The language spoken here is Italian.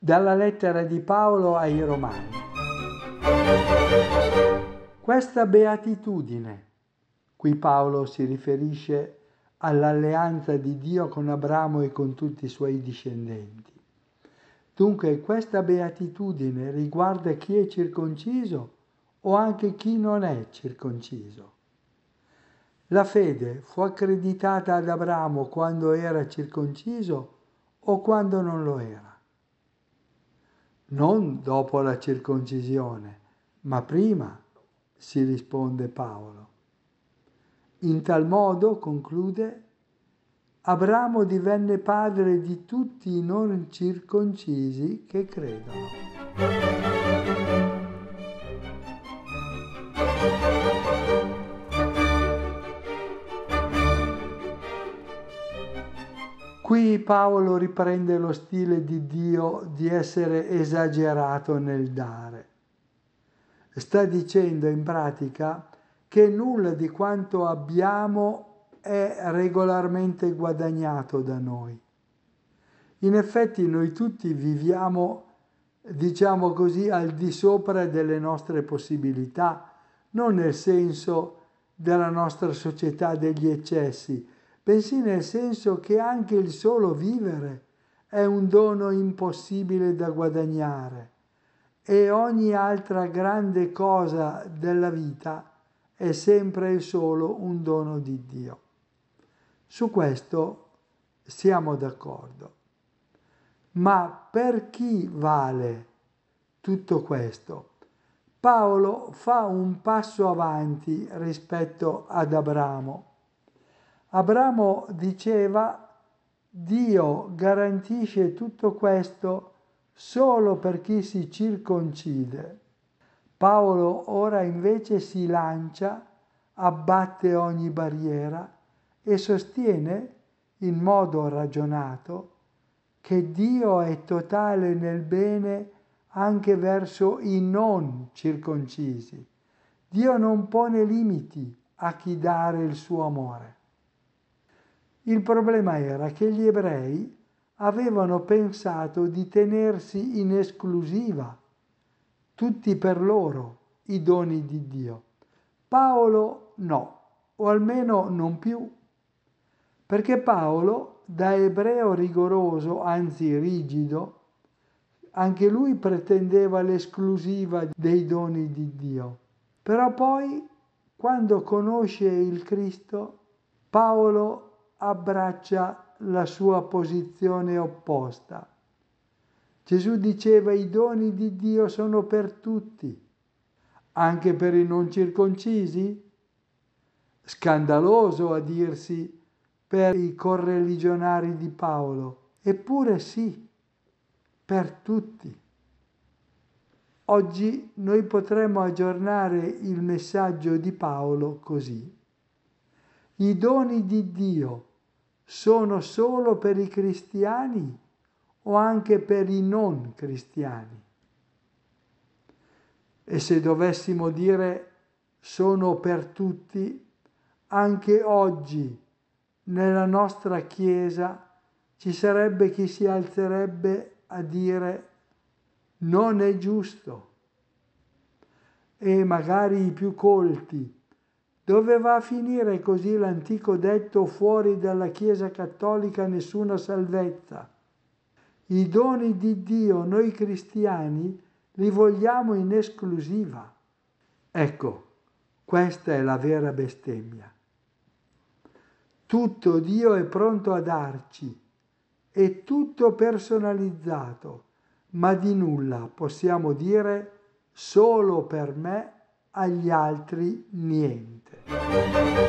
Dalla lettera di Paolo ai Romani. Questa beatitudine, qui Paolo si riferisce all'alleanza di Dio con Abramo e con tutti i suoi discendenti. Dunque questa beatitudine riguarda chi è circonciso o anche chi non è circonciso. La fede fu accreditata ad Abramo quando era circonciso o quando non lo era? Non dopo la circoncisione, ma prima, si risponde Paolo. In tal modo, conclude, Abramo divenne padre di tutti i non circoncisi che credono. Qui Paolo riprende lo stile di Dio di essere esagerato nel dare. Sta dicendo in pratica che nulla di quanto abbiamo è regolarmente guadagnato da noi. In effetti noi tutti viviamo, diciamo così, al di sopra delle nostre possibilità, non nel senso della nostra società degli eccessi, bensì nel senso che anche il solo vivere è un dono impossibile da guadagnare e ogni altra grande cosa della vita è sempre e solo un dono di Dio. Su questo siamo d'accordo. Ma per chi vale tutto questo? Paolo fa un passo avanti rispetto ad Abramo Abramo diceva, Dio garantisce tutto questo solo per chi si circoncide. Paolo ora invece si lancia, abbatte ogni barriera e sostiene, in modo ragionato, che Dio è totale nel bene anche verso i non circoncisi. Dio non pone limiti a chi dare il suo amore. Il problema era che gli ebrei avevano pensato di tenersi in esclusiva tutti per loro i doni di Dio. Paolo no, o almeno non più, perché Paolo, da ebreo rigoroso, anzi rigido, anche lui pretendeva l'esclusiva dei doni di Dio. Però poi, quando conosce il Cristo, Paolo abbraccia la sua posizione opposta. Gesù diceva i doni di Dio sono per tutti, anche per i non circoncisi? Scandaloso a dirsi per i correligionari di Paolo, eppure sì, per tutti. Oggi noi potremmo aggiornare il messaggio di Paolo così. I doni di Dio sono solo per i cristiani o anche per i non cristiani? E se dovessimo dire sono per tutti, anche oggi nella nostra Chiesa ci sarebbe chi si alzerebbe a dire non è giusto. E magari i più colti, dove va a finire così l'antico detto fuori dalla Chiesa cattolica nessuna salvezza? I doni di Dio noi cristiani li vogliamo in esclusiva. Ecco, questa è la vera bestemmia. Tutto Dio è pronto a darci, è tutto personalizzato, ma di nulla possiamo dire solo per me agli altri niente.